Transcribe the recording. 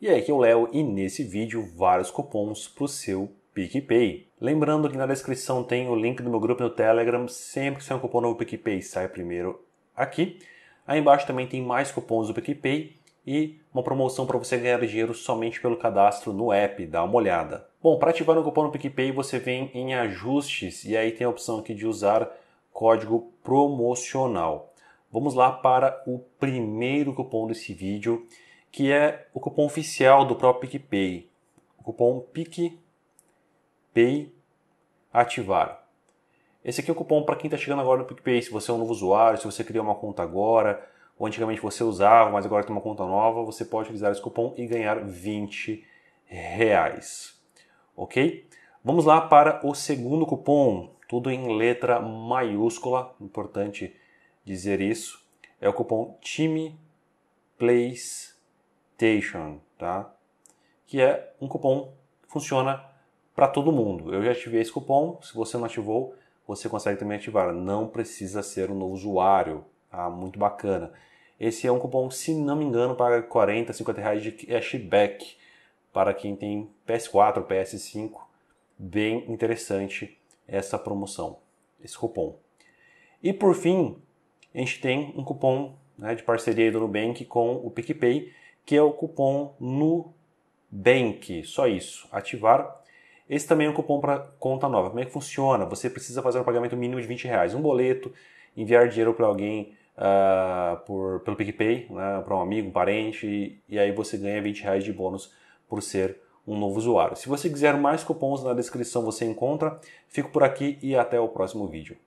E aqui é o Léo e nesse vídeo vários cupons para o seu PicPay. Lembrando que na descrição tem o link do meu grupo no Telegram, sempre que sair um cupom novo PicPay sai primeiro aqui. Aí embaixo também tem mais cupons do PicPay e uma promoção para você ganhar dinheiro somente pelo cadastro no app, dá uma olhada. Bom, para ativar um cupom no PicPay você vem em ajustes e aí tem a opção aqui de usar código promocional. Vamos lá para o primeiro cupom desse vídeo que é o cupom oficial do próprio PicPay. O cupom PicPay ativar. Esse aqui é o cupom para quem está chegando agora no PicPay. Se você é um novo usuário, se você criou uma conta agora, ou antigamente você usava, mas agora tem uma conta nova, você pode utilizar esse cupom e ganhar 20 reais. Ok? Vamos lá para o segundo cupom, tudo em letra maiúscula, importante dizer isso. É o cupom Time Plays Temptation, tá? Que é um cupom que funciona para todo mundo. Eu já ativei esse cupom, se você não ativou, você consegue também ativar. Não precisa ser um novo usuário, tá? Muito bacana. Esse é um cupom, se não me engano, paga 40, 50 reais de cashback para quem tem PS4, PS5. Bem interessante essa promoção, esse cupom. E por fim, a gente tem um cupom né, de parceria do Nubank com o PicPay, que é o cupom NUBANK. Só isso, ativar. Esse também é um cupom para conta nova. Como é que funciona? Você precisa fazer um pagamento mínimo de 20 reais, um boleto, enviar dinheiro para alguém uh, por, pelo PicPay, né, para um amigo, um parente, e, e, aí você ganha 20 reais de bônus por ser um novo usuário. Se você quiser mais cupons na descrição, você encontra. Fico por aqui e até o próximo vídeo.